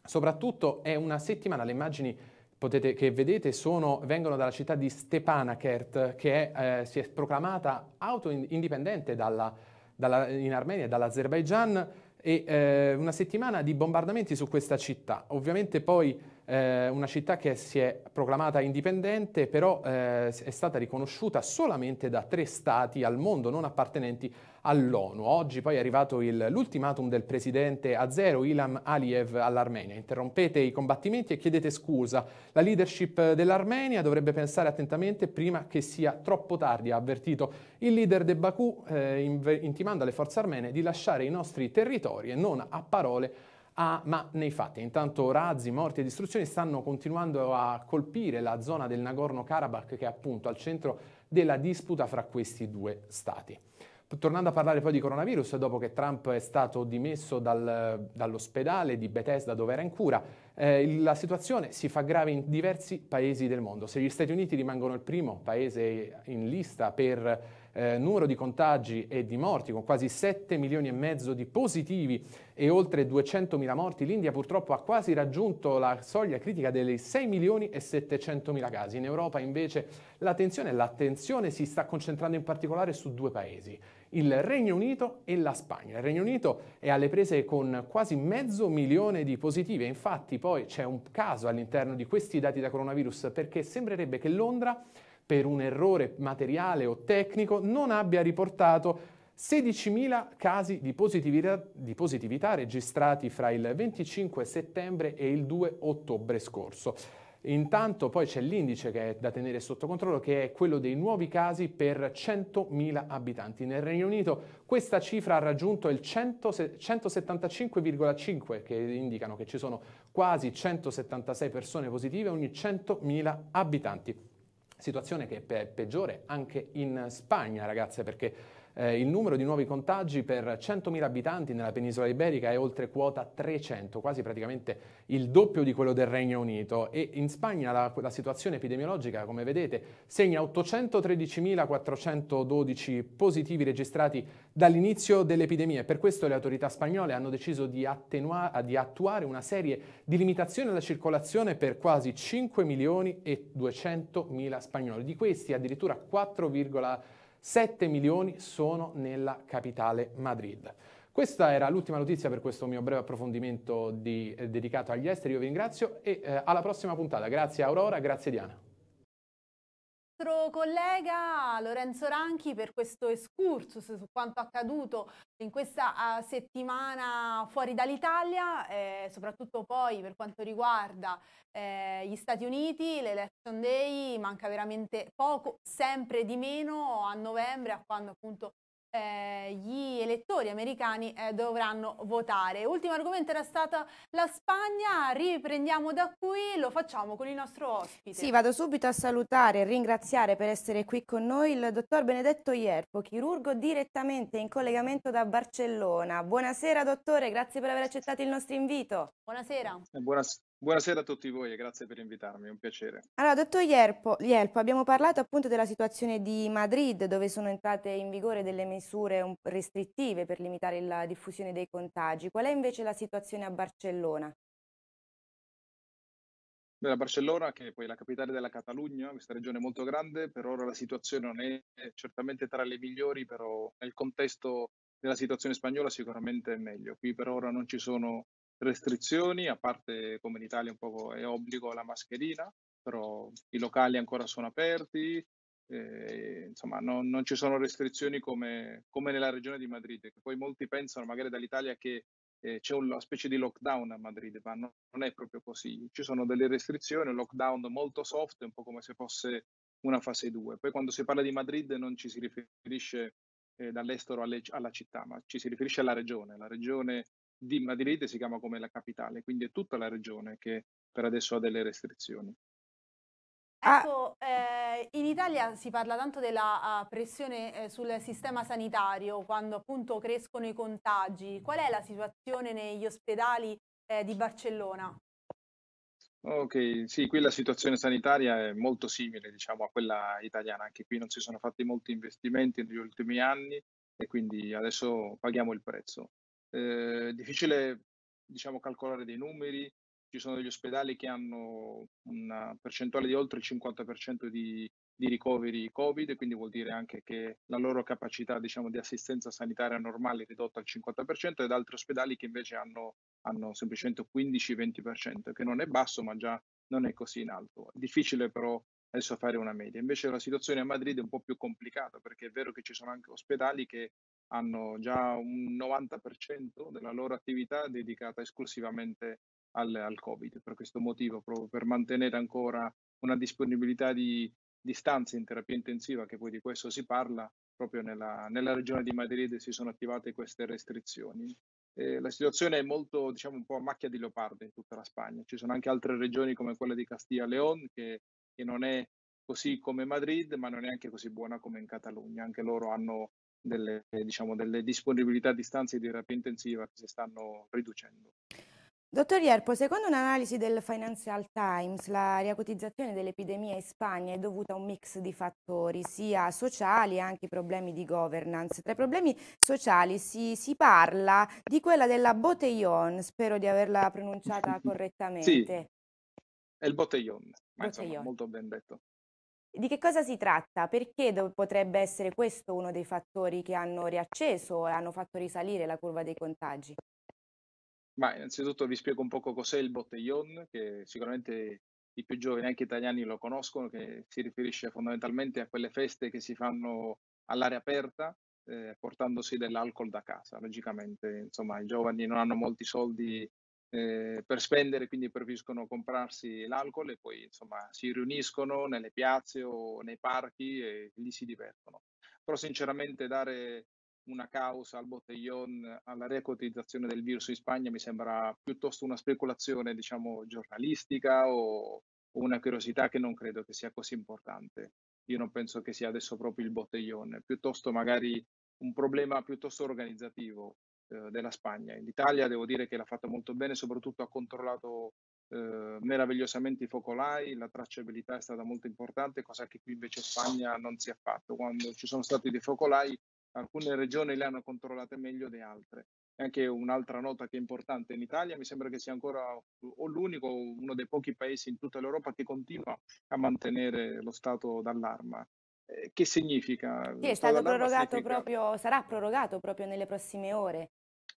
soprattutto è una settimana, le immagini potete, che vedete sono, vengono dalla città di Stepanakert, che è, eh, si è proclamata autoindipendente dalla dalla, in Armenia e dall'Azerbaigian e eh, una settimana di bombardamenti su questa città. Ovviamente poi eh, una città che si è proclamata indipendente, però eh, è stata riconosciuta solamente da tre stati al mondo non appartenenti all'ONU. Oggi poi è arrivato il, l'ultimatum del presidente a zero Ilham Aliyev all'Armenia. Interrompete i combattimenti e chiedete scusa. La leadership dell'Armenia dovrebbe pensare attentamente prima che sia troppo tardi, ha avvertito il leader de Baku, eh, intimando alle forze armene di lasciare i nostri territori e non a parole Ah, ma nei fatti, intanto razzi, morti e distruzioni stanno continuando a colpire la zona del Nagorno-Karabakh che è appunto al centro della disputa fra questi due stati. Tornando a parlare poi di coronavirus, dopo che Trump è stato dimesso dal, dall'ospedale di Bethesda dove era in cura, eh, la situazione si fa grave in diversi paesi del mondo. Se gli Stati Uniti rimangono il primo paese in lista per eh, numero di contagi e di morti, con quasi 7 milioni e mezzo di positivi e oltre 200 mila morti, l'India purtroppo ha quasi raggiunto la soglia critica dei 6 milioni e 700 mila casi. In Europa invece l'attenzione, l'attenzione si sta concentrando in particolare su due paesi il Regno Unito e la Spagna. Il Regno Unito è alle prese con quasi mezzo milione di positive, infatti poi c'è un caso all'interno di questi dati da coronavirus perché sembrerebbe che Londra, per un errore materiale o tecnico, non abbia riportato 16.000 casi di positività, di positività registrati fra il 25 settembre e il 2 ottobre scorso. Intanto poi c'è l'indice che è da tenere sotto controllo che è quello dei nuovi casi per 100.000 abitanti. Nel Regno Unito questa cifra ha raggiunto il 175,5 che indicano che ci sono quasi 176 persone positive ogni 100.000 abitanti. Situazione che è peggiore anche in Spagna ragazze perché eh, il numero di nuovi contagi per 100.000 abitanti nella penisola iberica è oltre quota 300, quasi praticamente il doppio di quello del Regno Unito e in Spagna la, la situazione epidemiologica, come vedete, segna 813.412 positivi registrati dall'inizio dell'epidemia per questo le autorità spagnole hanno deciso di, attenua- di attuare una serie di limitazioni alla circolazione per quasi 5 milioni e 200.000 spagnoli, di questi addirittura 4,5 7 milioni sono nella capitale Madrid. Questa era l'ultima notizia per questo mio breve approfondimento di, eh, dedicato agli esteri. Io vi ringrazio e eh, alla prossima puntata. Grazie Aurora, grazie Diana nostro collega Lorenzo Ranchi per questo excursus su quanto accaduto in questa settimana fuori dall'Italia, eh, soprattutto poi per quanto riguarda eh, gli Stati Uniti, l'Election Day manca veramente poco, sempre di meno a novembre, a quando appunto eh, gli elettori americani eh, dovranno votare. Ultimo argomento era stata la Spagna, riprendiamo da qui, lo facciamo con il nostro ospite. Sì, vado subito a salutare e ringraziare per essere qui con noi il dottor Benedetto Ierpo, chirurgo direttamente in collegamento da Barcellona. Buonasera dottore, grazie per aver accettato il nostro invito. Buonasera. Buonasera. Buonasera a tutti voi e grazie per invitarmi, è un piacere. Allora, dottor Ierpo, Ierpo, abbiamo parlato appunto della situazione di Madrid, dove sono entrate in vigore delle misure restrittive per limitare la diffusione dei contagi. Qual è invece la situazione a Barcellona? Beh, a Barcellona, che è poi la capitale della Catalogna, questa regione molto grande, per ora la situazione non è certamente tra le migliori, però nel contesto della situazione spagnola sicuramente è meglio. Qui per ora non ci sono restrizioni, a parte come in Italia un po' è obbligo la mascherina, però i locali ancora sono aperti, eh, insomma non, non, ci sono restrizioni come, come, nella regione di Madrid, poi molti pensano magari dall'Italia che eh, c'è una specie di lockdown a Madrid, ma no, non è proprio così, ci sono delle restrizioni, un lockdown molto soft, un po' come se fosse una fase 2. Poi quando si parla di Madrid non ci si riferisce eh, dall'estero alle, alla città, ma ci si riferisce alla regione. La regione di Madrid si chiama come la capitale, quindi è tutta la regione che per adesso ha delle restrizioni. Ah. Ecco, eh, in Italia si parla tanto della uh, pressione eh, sul sistema sanitario quando appunto crescono i contagi. Qual è la situazione negli ospedali eh, di Barcellona? Ok, sì, qui la situazione sanitaria è molto simile, diciamo, a quella italiana. Anche qui non si sono fatti molti investimenti negli ultimi anni e quindi adesso paghiamo il prezzo eh, difficile diciamo, calcolare dei numeri, ci sono degli ospedali che hanno una percentuale di oltre il 50% di, di ricoveri Covid, quindi vuol dire anche che la loro capacità diciamo, di assistenza sanitaria normale è ridotta al 50% ed altri ospedali che invece hanno, hanno semplicemente 15-20%, che non è basso ma già non è così in alto. difficile però adesso fare una media. Invece la situazione a Madrid è un po' più complicata perché è vero che ci sono anche ospedali che hanno già un 90% della loro attività dedicata esclusivamente al, al, Covid. Per questo motivo, proprio per mantenere ancora una disponibilità di, di stanze in terapia intensiva, che poi di questo si parla, proprio nella, nella regione di Madrid si sono attivate queste restrizioni. Eh, la situazione è molto, diciamo, un po' a macchia di leopardo in tutta la Spagna. Ci sono anche altre regioni come quella di Castiglia León, che, che non è così come Madrid, ma non è anche così buona come in Catalogna. Anche loro hanno delle, diciamo, delle disponibilità a distanze di terapia intensiva che si stanno riducendo. Dottor Ierpo, secondo un'analisi del Financial Times, la riacutizzazione dell'epidemia in Spagna è dovuta a un mix di fattori, sia sociali che anche problemi di governance. Tra i problemi sociali si, si parla di quella della Botellon, spero di averla pronunciata correttamente. Sì, è il Botellon, molto ben detto. Di che cosa si tratta? Perché do- potrebbe essere questo uno dei fattori che hanno riacceso e hanno fatto risalire la curva dei contagi? Ma innanzitutto vi spiego un poco cos'è il botteglion, che sicuramente i più giovani, anche italiani, lo conoscono, che si riferisce fondamentalmente a quelle feste che si fanno all'aria aperta, eh, portandosi dell'alcol da casa. Logicamente, insomma, i giovani non hanno molti soldi eh, per spendere, quindi preferiscono comprarsi l'alcol e poi insomma si riuniscono nelle piazze o nei parchi e lì si divertono. Però sinceramente dare una causa al bottiglione, alla recotizzazione del virus in Spagna mi sembra piuttosto una speculazione, diciamo, giornalistica o una curiosità che non credo che sia così importante. Io non penso che sia adesso proprio il bottiglione, piuttosto magari un problema piuttosto organizzativo eh, della Spagna. L'Italia devo dire che l'ha fatta molto bene, soprattutto ha controllato eh, meravigliosamente i focolai, la tracciabilità è stata molto importante, cosa che qui invece in Spagna non si è fatto. Quando ci sono stati dei focolai, alcune regioni le hanno controllate meglio di altre. E anche un'altra nota che è importante in Italia, mi sembra che sia ancora o l'unico o uno dei pochi paesi in tutta l'Europa che continua a mantenere lo stato d'allarma. Eh, che significa? Sì, è stato prorogato significa... proprio, sarà prorogato proprio nelle prossime ore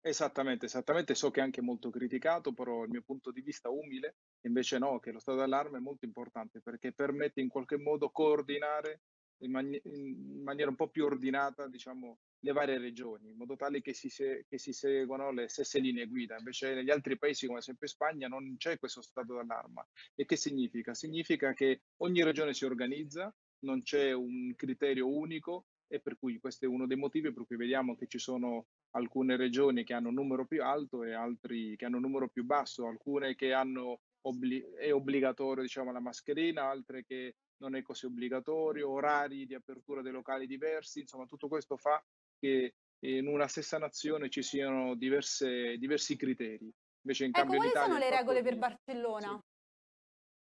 Esattamente, esattamente, so che è anche molto criticato, però il mio punto di vista umile, invece no, che lo stato d'allarme è molto importante perché permette in qualche modo coordinare in, mani- in maniera un po' più ordinata, diciamo, le varie regioni, in modo tale che si, se- che si seguano le stesse linee guida. Invece negli altri paesi, come ad esempio Spagna, non c'è questo stato d'allarme. E che significa? Significa che ogni regione si organizza, non c'è un criterio unico, e per cui questo è uno dei motivi per cui vediamo che ci sono alcune regioni che hanno un numero più alto e altre che hanno un numero più basso, alcune che hanno obbli- è obbligatorio diciamo, la mascherina, altre che non è così obbligatorio, orari di apertura dei locali diversi, insomma tutto questo fa che in una stessa nazione ci siano diverse, diversi criteri. Invece in ecco, quali in sono le regole per Barcellona? Sì.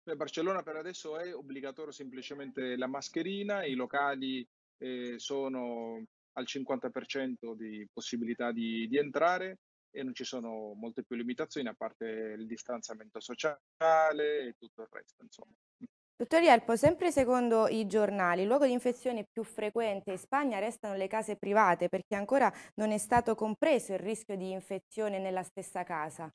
Per Barcellona per adesso è obbligatorio semplicemente la mascherina, i locali eh, sono al 50% di possibilità di, di entrare e non ci sono molte più limitazioni a parte il distanziamento sociale e tutto il resto, insomma. Dottor Ierpo, sempre secondo i giornali, il luogo di infezione più frequente in Spagna restano le case private perché ancora non è stato compreso il rischio di infezione nella stessa casa.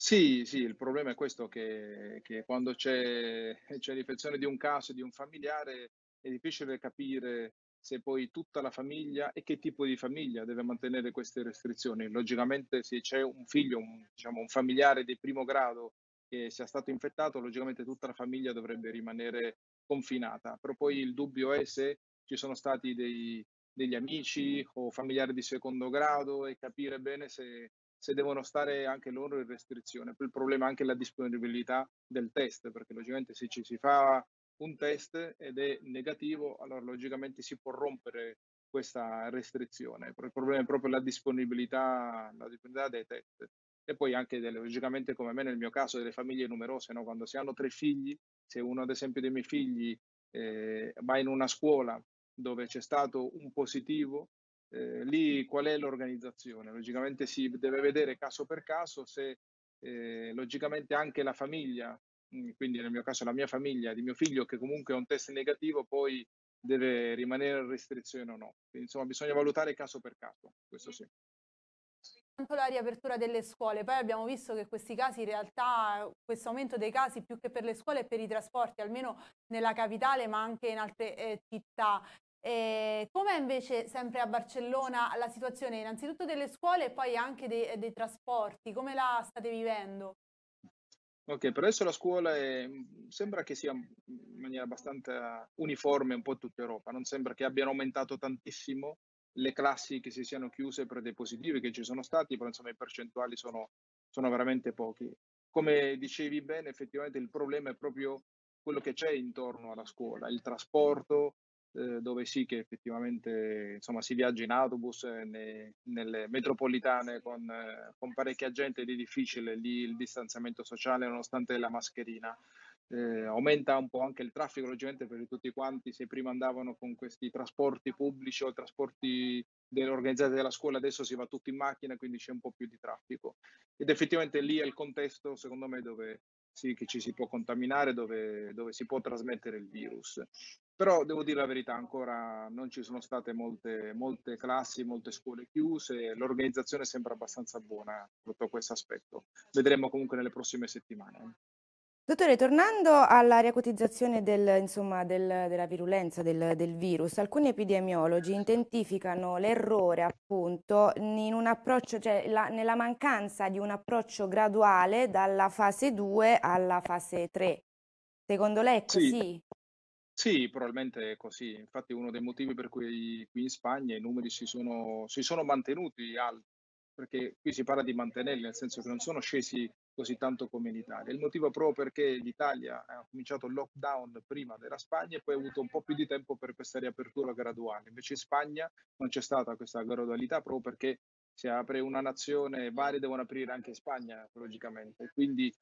Sì, sì, il problema è questo che, che quando c'è, l'infezione di un caso, di un familiare, è difficile capire se poi tutta la famiglia e che tipo di famiglia deve mantenere queste restrizioni. Logicamente se c'è un figlio, un, diciamo, un familiare di primo grado che sia stato infettato, logicamente tutta la famiglia dovrebbe rimanere confinata, però poi il dubbio è se ci sono stati dei, degli amici o familiari di secondo grado e capire bene se, se devono stare anche loro in restrizione. Poi il problema è anche la disponibilità del test, perché logicamente se ci si fa un test ed è negativo, allora logicamente si può rompere questa restrizione. Il problema è proprio la disponibilità, la disponibilità dei test. E poi anche delle, logicamente come me nel mio caso delle famiglie numerose, no? quando si hanno tre figli, se uno ad esempio dei miei figli eh, va in una scuola dove c'è stato un positivo, eh, lì qual è l'organizzazione? Logicamente si deve vedere caso per caso se eh, logicamente anche la famiglia Mhmm, quindi nel mio caso la mia famiglia, di mio figlio che comunque ha un test negativo, poi deve rimanere in restrizione o no. Quindi, insomma, bisogna valutare caso per caso, questo sì. Quanto alla riapertura delle scuole, poi abbiamo visto che questi casi in realtà, questo aumento dei casi più che per le scuole è per i trasporti, almeno nella capitale ma anche in altre eh, città. Ehm, come invece sempre a Barcellona la situazione innanzitutto delle scuole e poi anche dei, eh, dei trasporti? Come la state vivendo? Ok, per adesso la scuola è, sembra che sia in maniera abbastanza uniforme un po' tutta Europa, non sembra che abbiano aumentato tantissimo le classi che si siano chiuse per dei positivi che ci sono stati, però insomma i percentuali sono, sono veramente pochi. Come dicevi bene, effettivamente il problema è proprio quello che c'è intorno alla scuola, il trasporto, eh, dove sì che effettivamente insomma, si viaggia in autobus, eh, nei, nelle metropolitane con, eh, con, parecchia gente ed è difficile lì il distanziamento sociale nonostante la mascherina. Eh, aumenta un po' anche il traffico, logicamente, per tutti quanti. Se prima andavano con questi trasporti pubblici o trasporti organizzati dalla scuola, adesso si va tutti in macchina, quindi c'è un po' più di traffico. Ed effettivamente lì è il contesto, secondo me, dove sì, che ci si può contaminare, dove, dove si può trasmettere il virus. Però devo dire la verità, ancora non ci sono state molte, molte classi, molte scuole chiuse, l'organizzazione sembra abbastanza buona sotto questo aspetto. Vedremo comunque nelle prossime settimane. Dottore, tornando alla riacotizzazione del, insomma, del, della virulenza del, del, virus, alcuni epidemiologi identificano l'errore appunto cioè la, nella mancanza di un approccio graduale dalla fase 2 alla fase 3. Secondo lei è così? Sì. Sì, probabilmente è così. Infatti, uno dei motivi per cui qui in Spagna i numeri si sono, si sono mantenuti alti, perché qui si parla di mantenerli, nel senso che non sono scesi così tanto come in Italia. Il motivo è proprio perché l'Italia ha cominciato il lockdown prima della Spagna e poi ha avuto un po' più di tempo per questa riapertura graduale. Invece in Spagna non c'è stata questa gradualità proprio perché si apre una nazione, vari devono aprire anche in Spagna, logicamente. Quindi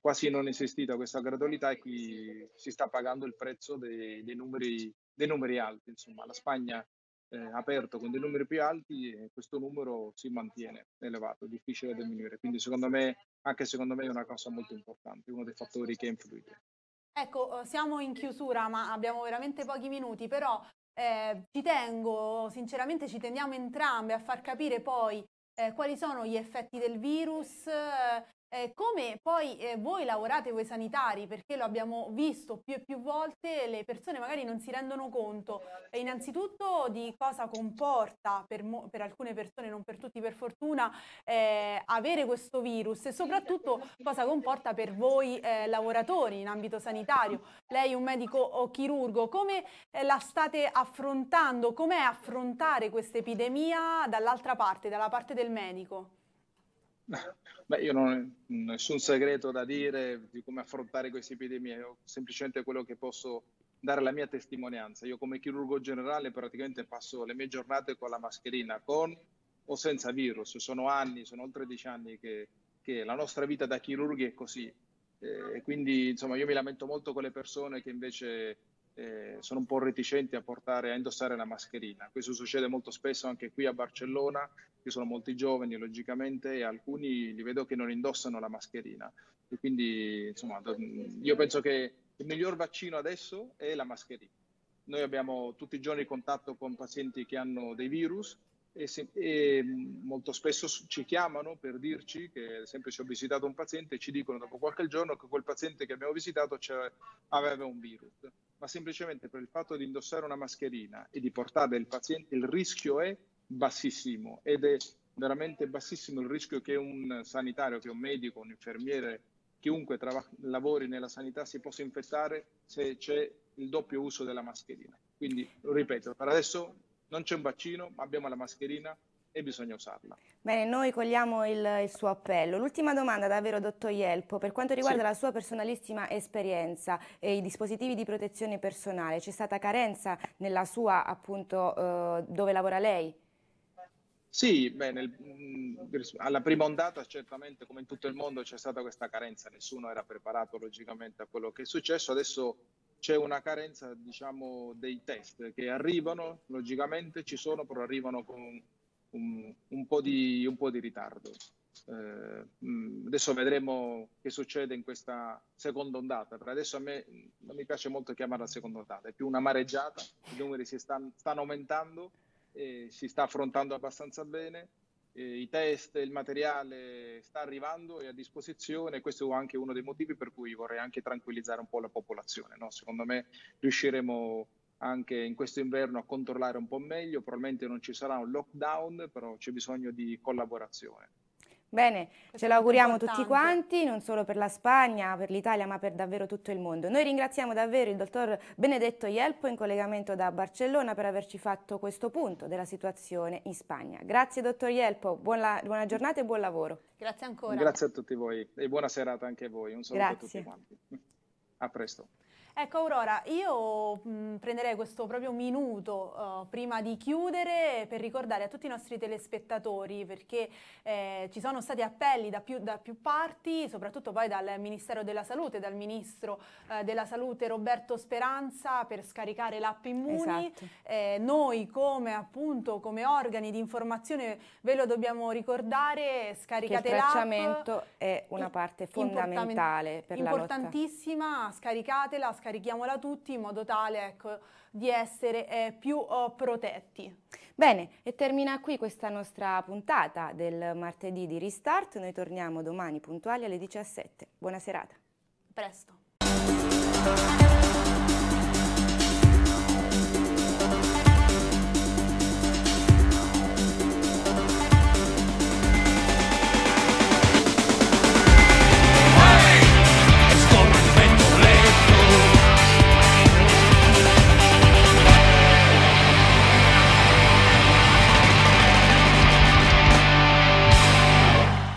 quasi non esistita questa gradualità e qui si sta pagando il prezzo dei, dei, numeri, dei numeri, alti. Insomma, la Spagna eh, ha aperto con dei numeri più alti e questo numero si mantiene elevato, difficile da diminuire. Quindi secondo me, anche secondo me è una cosa molto importante, uno dei fattori che influisce. Ecco, eh, siamo in chiusura, ma abbiamo veramente pochi minuti, però eh, ci tengo, sinceramente ci teniamo entrambe a far capire poi eh, quali sono gli effetti del virus, eh, eh, come poi eh, voi lavorate, voi sanitari, perché lo abbiamo visto più e più volte, le persone magari non si rendono conto eh, innanzitutto di cosa comporta per, mo- per, alcune persone, non per tutti per fortuna, eh, avere questo virus e soprattutto cosa comporta per voi eh, lavoratori in ambito sanitario. Lei un medico o chirurgo, come eh, la state affrontando? Com'è affrontare questa epidemia dall'altra parte, dalla parte del medico? Beh, io non ho nessun segreto da dire di come affrontare questa epidemia, io semplicemente quello che posso dare la mia testimonianza. Io come chirurgo generale praticamente passo le mie giornate con la mascherina, con o senza virus. Sono anni, sono oltre dieci anni che, che la nostra vita da chirurghi è così. Eh, quindi insomma io mi lamento molto con le persone che invece eh, sono un po' reticenti a portare, a indossare la mascherina. Questo succede molto spesso anche qui a Barcellona, ci sono molti giovani logicamente e alcuni li vedo che non indossano la mascherina. E quindi insomma, io penso che il miglior vaccino adesso è la mascherina. Noi abbiamo tutti i giorni contatto con pazienti che hanno dei virus e, se, e molto spesso ci chiamano per dirci che, ad esempio, se ho visitato un paziente, ci dicono dopo qualche giorno che quel paziente che abbiamo visitato aveva un virus. Ma semplicemente per il fatto di indossare una mascherina e di portare il paziente, il rischio è bassissimo ed è veramente bassissimo il rischio che un sanitario, che un medico, un infermiere, chiunque trava- lavori nella sanità si possa infettare se c'è il doppio uso della mascherina. Quindi, ripeto, per adesso non c'è un vaccino, ma abbiamo la mascherina e bisogna usarla. Bene, noi cogliamo il, il suo appello. L'ultima domanda davvero, dottor Ielpo, per quanto riguarda sì. la sua personalissima esperienza e i dispositivi di protezione personale, c'è stata carenza nella sua, appunto, eh, dove lavora lei? Sì, beh, nel, mm, alla prima ondata certamente come in tutto il mondo c'è stata questa carenza, nessuno era preparato logicamente a quello che è successo, adesso c'è una carenza diciamo, dei test che arrivano, logicamente ci sono, però arrivano con un, un, po, di, un po, di, ritardo. Eh, mm, adesso vedremo che succede in questa seconda ondata, per adesso a me non mi piace molto chiamarla seconda ondata, è più una mareggiata, i numeri si stanno, stanno aumentando eh, si sta affrontando abbastanza bene, eh, i test, il materiale sta arrivando e a disposizione, questo è anche uno dei motivi per cui vorrei anche tranquillizzare un po' la popolazione, no? secondo me riusciremo anche in questo inverno a controllare un po' meglio, probabilmente non ci sarà un lockdown, però c'è bisogno di collaborazione. Bene, Questo ce l'auguriamo tutti quanti, non solo per la Spagna, per l'Italia, ma per davvero tutto il mondo. Noi ringraziamo davvero il dottor Benedetto Ielpo in collegamento da Barcellona per averci fatto questo punto della situazione in Spagna. Grazie dottor Ielpo, buona, buona giornata e buon lavoro. Grazie ancora. Grazie a tutti voi e buona serata anche a voi. Un saluto Grazie. a tutti quanti. A presto. Ecco Aurora, io mh, mm, prenderei questo proprio minuto uh, prima di chiudere per ricordare a tutti i nostri telespettatori perché eh, ci sono stati appelli da più, da più, parti, soprattutto poi dal Ministero della Salute, dal Ministro eh, della Salute Roberto Speranza per scaricare l'app Immuni. Esatto. Eh, noi come appunto come organi di informazione ve lo dobbiamo ricordare, scaricate l'app. Il tracciamento è una parte fondamentale per la lotta. Importantissima, scaricatela, scaricatela scarichiamola tutti in modo tale ecco, di essere eh, più oh, protetti. Bene, e termina qui questa nostra puntata del martedì di Restart. Noi torniamo domani puntuali alle 17. Buona serata. Presto.